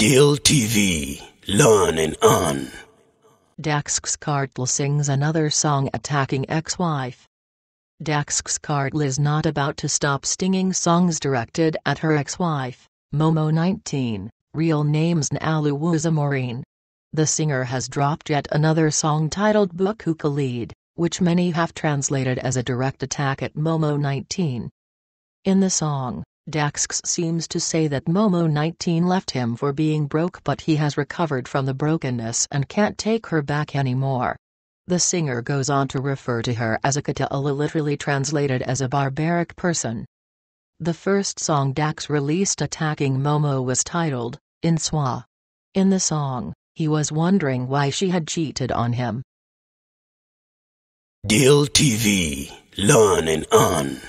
Deal TV, learn and earn. Dax Skartl sings another song attacking ex-wife. Dax Skartl is not about to stop singing songs directed at her ex-wife, Momo 19, real name's Nalu Wuzamoreen. The singer has dropped yet another song titled Buku Khalid, which many have translated as a direct attack at Momo 19. In the song, Daxx seems to say that Momo 19 left him for being broke but he has recovered from the brokenness and can't take her back anymore. The singer goes on to refer to her as a Kata'ala literally translated as a barbaric person. The first song Dax released attacking Momo was titled, In Swa. In the song, he was wondering why she had cheated on him. Deal TV, learn and earn.